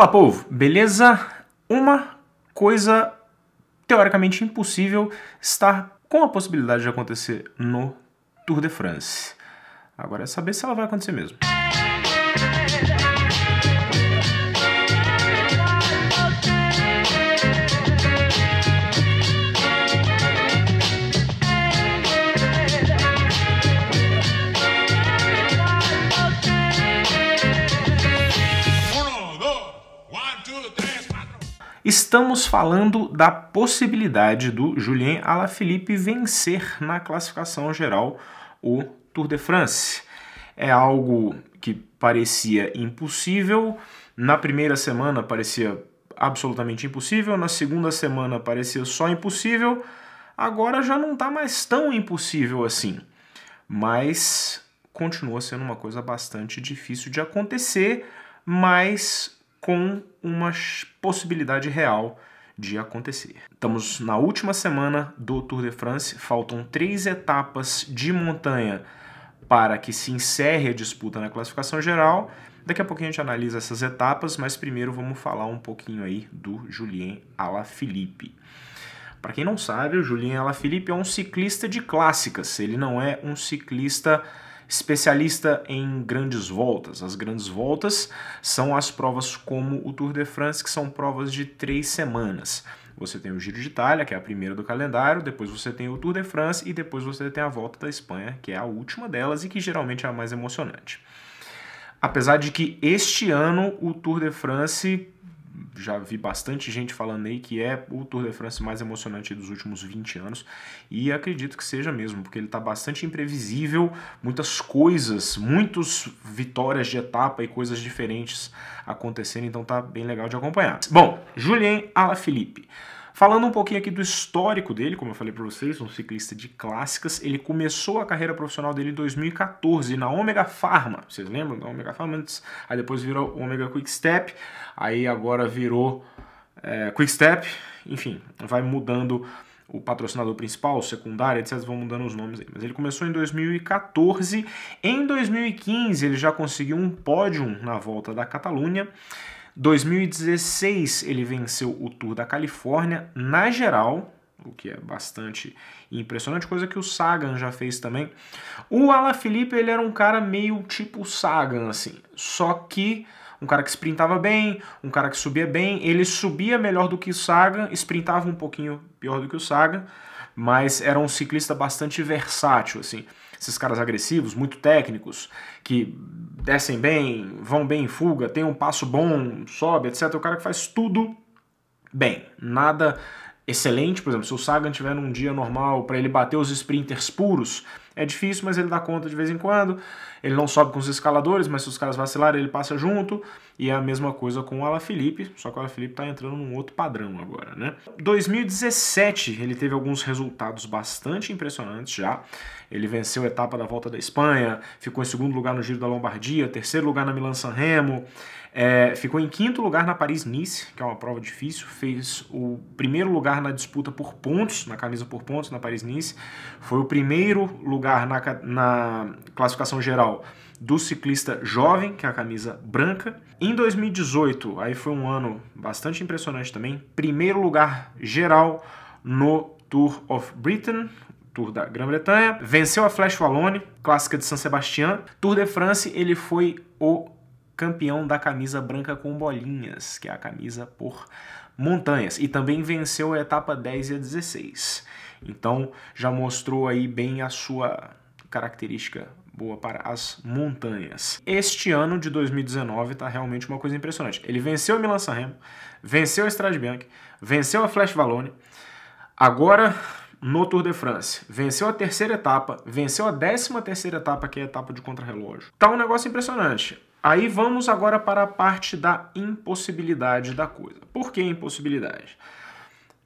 Fala povo, beleza? Uma coisa teoricamente impossível está com a possibilidade de acontecer no Tour de France. Agora é saber se ela vai acontecer mesmo. Estamos falando da possibilidade do Julien Alaphilippe vencer na classificação geral o Tour de France. É algo que parecia impossível, na primeira semana parecia absolutamente impossível, na segunda semana parecia só impossível, agora já não está mais tão impossível assim. Mas continua sendo uma coisa bastante difícil de acontecer, mas com uma possibilidade real de acontecer. Estamos na última semana do Tour de France, faltam três etapas de montanha para que se encerre a disputa na classificação geral. Daqui a pouquinho a gente analisa essas etapas, mas primeiro vamos falar um pouquinho aí do Julien Alaphilippe. Para quem não sabe, o Julien Alaphilippe é um ciclista de clássicas, ele não é um ciclista especialista em grandes voltas. As grandes voltas são as provas como o Tour de France, que são provas de três semanas. Você tem o Giro de Itália, que é a primeira do calendário, depois você tem o Tour de France e depois você tem a Volta da Espanha, que é a última delas e que geralmente é a mais emocionante. Apesar de que este ano o Tour de France já vi bastante gente falando aí que é o Tour de France mais emocionante dos últimos 20 anos e acredito que seja mesmo, porque ele está bastante imprevisível, muitas coisas, muitas vitórias de etapa e coisas diferentes acontecendo, então tá bem legal de acompanhar. Bom, Julien Alaphilippe. Felipe. Falando um pouquinho aqui do histórico dele, como eu falei para vocês, um ciclista de clássicas, ele começou a carreira profissional dele em 2014 na Omega Pharma. Vocês lembram da Omega Pharma antes? Aí depois virou Omega Quick Step, aí agora virou é, Quick Step, enfim, vai mudando o patrocinador principal, o secundário, etc. Vão mudando os nomes aí. Mas ele começou em 2014. Em 2015, ele já conseguiu um pódio na volta da Catalunha. 2016 ele venceu o Tour da Califórnia na geral, o que é bastante impressionante, coisa que o Sagan já fez também. O Alaphilippe ele era um cara meio tipo Sagan assim, só que um cara que sprintava bem, um cara que subia bem, ele subia melhor do que o Sagan, sprintava um pouquinho pior do que o Sagan, mas era um ciclista bastante versátil assim esses caras agressivos, muito técnicos, que descem bem, vão bem em fuga, tem um passo bom, sobe, etc. É O cara que faz tudo bem, nada excelente. Por exemplo, se o Sagan tiver num dia normal para ele bater os sprinters puros, é difícil, mas ele dá conta de vez em quando. Ele não sobe com os escaladores, mas se os caras vacilarem, ele passa junto. E é a mesma coisa com o Felipe, só que o Felipe está entrando num outro padrão agora, né? 2017, ele teve alguns resultados bastante impressionantes já. Ele venceu a etapa da Volta da Espanha, ficou em segundo lugar no Giro da Lombardia, terceiro lugar na Milan-San Remo, é, ficou em quinto lugar na Paris-Nice, que é uma prova difícil, fez o primeiro lugar na disputa por pontos, na camisa por pontos na Paris-Nice, foi o primeiro lugar lugar na, na classificação geral do ciclista jovem, que é a camisa branca. Em 2018, aí foi um ano bastante impressionante também, primeiro lugar geral no Tour of Britain, Tour da Grã-Bretanha. Venceu a Flash Wallone, clássica de San Sebastián. Tour de France, ele foi o campeão da camisa branca com bolinhas, que é a camisa por montanhas e também venceu a etapa 10 e a 16. Então já mostrou aí bem a sua característica boa para as montanhas. Este ano de 2019 está realmente uma coisa impressionante. Ele venceu a Milan-San Remo, venceu a Estrade Bianca, venceu a Flash Valone, agora no Tour de France. Venceu a terceira etapa, venceu a décima terceira etapa, que é a etapa de contrarrelógio. Tá um negócio impressionante. Aí vamos agora para a parte da impossibilidade da coisa. Por que impossibilidade?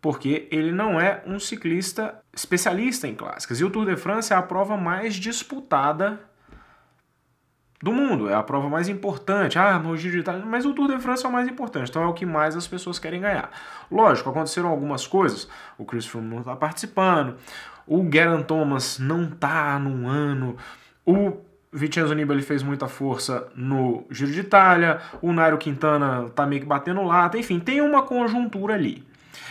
Porque ele não é um ciclista especialista em clássicas. E o Tour de France é a prova mais disputada do mundo, é a prova mais importante. Ah, no Giro de Itália, mas o Tour de France é o mais importante, então é o que mais as pessoas querem ganhar. Lógico, aconteceram algumas coisas, o Chris Froome não está participando, o Geraint Thomas não está num ano, o Vincenzo Nibali fez muita força no Giro de Itália, o Nairo Quintana tá meio que batendo lata, enfim, tem uma conjuntura ali.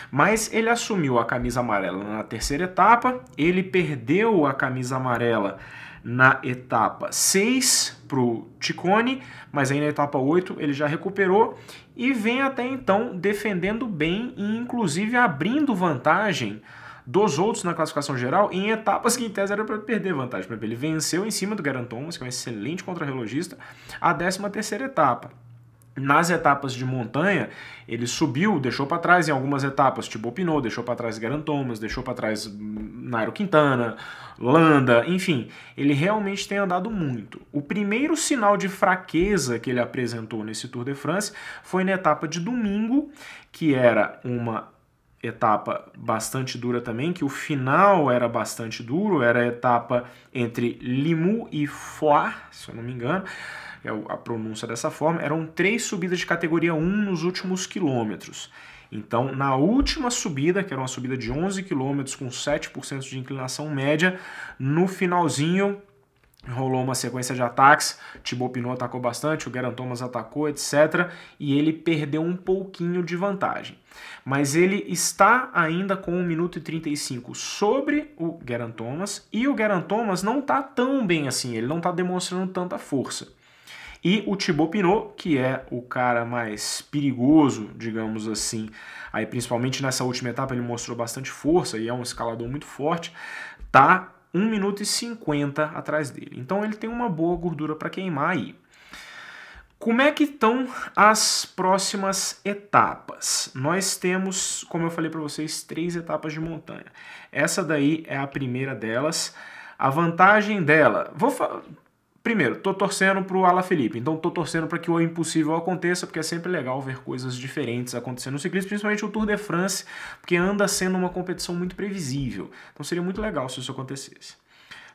Mas ele assumiu a camisa amarela na terceira etapa, ele perdeu a camisa amarela na etapa 6 para o Ticone, mas aí na etapa 8 ele já recuperou e vem até então defendendo bem e inclusive abrindo vantagem dos outros na classificação geral em etapas que em tese era para perder vantagem. Por exemplo, ele venceu em cima do Garant Thomas, que é um excelente contrarrelogista, a 13 terceira etapa. Nas etapas de montanha, ele subiu, deixou para trás em algumas etapas, tipo Pinot, deixou para trás Garant Thomas, deixou para trás hum, Nairo Quintana, Landa, enfim, ele realmente tem andado muito. O primeiro sinal de fraqueza que ele apresentou nesse Tour de France foi na etapa de domingo, que era uma etapa bastante dura também, que o final era bastante duro, era a etapa entre Limoux e Foix, se eu não me engano, é a pronúncia dessa forma, eram três subidas de categoria 1 nos últimos quilômetros. Então, na última subida, que era uma subida de 11 quilômetros com 7% de inclinação média, no finalzinho rolou uma sequência de ataques, Thibaut Pinot atacou bastante, o Garan Thomas atacou, etc. E ele perdeu um pouquinho de vantagem. Mas ele está ainda com 1 minuto e 35 sobre o Garan Thomas, e o Garan Thomas não está tão bem assim, ele não está demonstrando tanta força. E o Thibaut Pinot, que é o cara mais perigoso, digamos assim, aí principalmente nessa última etapa ele mostrou bastante força e é um escalador muito forte, tá 1 minuto e 50 atrás dele. Então ele tem uma boa gordura para queimar aí. Como é que estão as próximas etapas? Nós temos, como eu falei para vocês, três etapas de montanha. Essa daí é a primeira delas. A vantagem dela, vou Primeiro, tô torcendo pro Ala Felipe, então tô torcendo para que o impossível aconteça, porque é sempre legal ver coisas diferentes acontecendo no ciclismo, principalmente o Tour de France, porque anda sendo uma competição muito previsível. Então seria muito legal se isso acontecesse.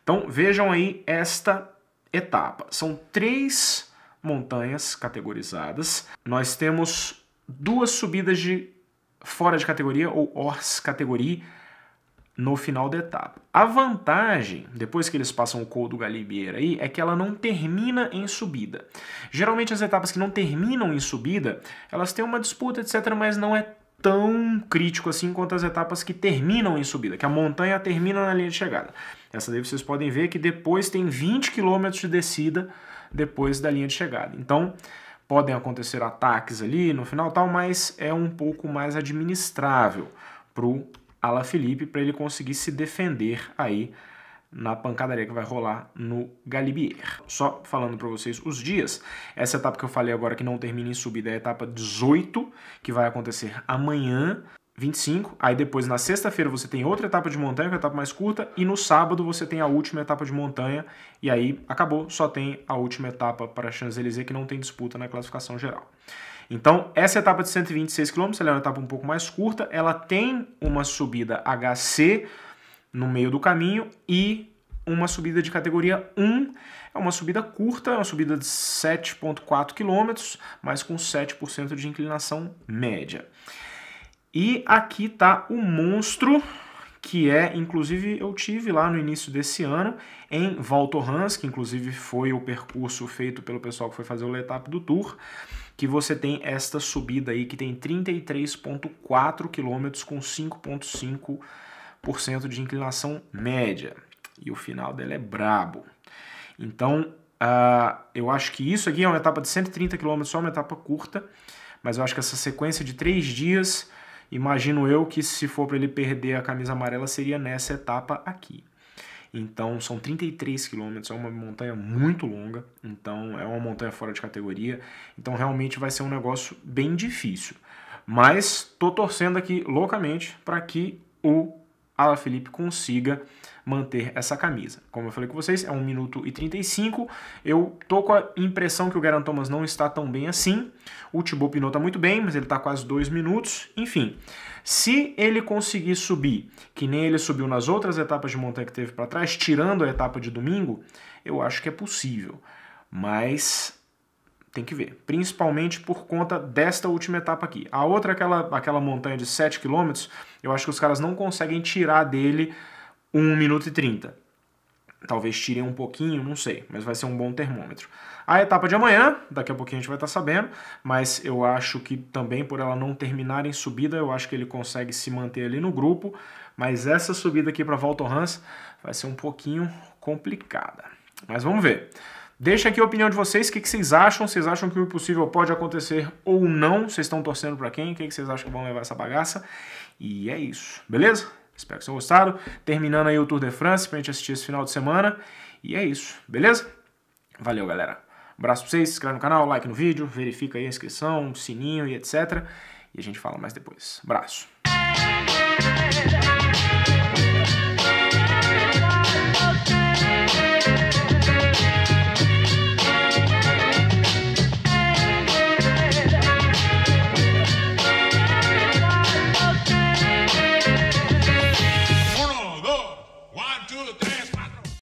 Então vejam aí esta etapa. São três montanhas categorizadas. Nós temos duas subidas de fora de categoria ou hors categoria no final da etapa. A vantagem, depois que eles passam o Col do Galibier aí, é que ela não termina em subida. Geralmente as etapas que não terminam em subida, elas têm uma disputa, etc., mas não é tão crítico assim quanto as etapas que terminam em subida, que a montanha termina na linha de chegada. Essa daí vocês podem ver que depois tem 20 km de descida depois da linha de chegada. Então, podem acontecer ataques ali no final tal, mas é um pouco mais administrável para o Ala Felipe para ele conseguir se defender aí na pancadaria que vai rolar no Galibier. Só falando para vocês os dias, essa etapa que eu falei agora que não termina em subida é a etapa 18, que vai acontecer amanhã, 25. Aí depois na sexta-feira você tem outra etapa de montanha, que é a etapa mais curta, e no sábado você tem a última etapa de montanha, e aí acabou, só tem a última etapa para Champs-Élysées que não tem disputa na classificação geral. Então, essa etapa de 126 km, ela é uma etapa um pouco mais curta, ela tem uma subida HC no meio do caminho e uma subida de categoria 1. É uma subida curta, é uma subida de 7,4 km, mas com 7% de inclinação média. E aqui está o monstro, que é, inclusive, eu tive lá no início desse ano, em Valtorrans, que inclusive foi o percurso feito pelo pessoal que foi fazer o Letap do Tour que você tem esta subida aí que tem 33,4 km com 5,5% de inclinação média. E o final dela é brabo. Então, uh, eu acho que isso aqui é uma etapa de 130 km, só uma etapa curta, mas eu acho que essa sequência de três dias, imagino eu que se for para ele perder a camisa amarela seria nessa etapa aqui. Então são 33 quilômetros, é uma montanha muito longa, então é uma montanha fora de categoria. Então realmente vai ser um negócio bem difícil. Mas tô torcendo aqui loucamente para que o Ala Felipe consiga manter essa camisa. Como eu falei com vocês, é 1 minuto e 35. Eu tô com a impressão que o Garan Thomas não está tão bem assim. O Thibaut Pinot tá muito bem, mas ele tá quase 2 minutos. Enfim, se ele conseguir subir, que nem ele subiu nas outras etapas de montanha que teve para trás, tirando a etapa de domingo, eu acho que é possível. Mas tem que ver, principalmente por conta desta última etapa aqui. A outra, aquela, aquela montanha de 7 km, eu acho que os caras não conseguem tirar dele 1 minuto e 30. Talvez tirem um pouquinho, não sei, mas vai ser um bom termômetro. A etapa de amanhã, daqui a pouquinho a gente vai estar tá sabendo, mas eu acho que também por ela não terminar em subida, eu acho que ele consegue se manter ali no grupo, mas essa subida aqui para Walter Hans vai ser um pouquinho complicada. Mas vamos ver. Deixa aqui a opinião de vocês, o que, que, vocês acham? Vocês acham que o impossível pode acontecer ou não? Vocês estão torcendo para quem? O que, que vocês acham que vão levar essa bagaça? E é isso, beleza? Espero que vocês gostado. Terminando aí o Tour de France pra gente assistir esse final de semana. E é isso, beleza? Valeu, galera. Um abraço pra vocês, se inscreve no canal, like no vídeo, verifica aí a inscrição, sininho e etc. E a gente fala mais depois. Abraço.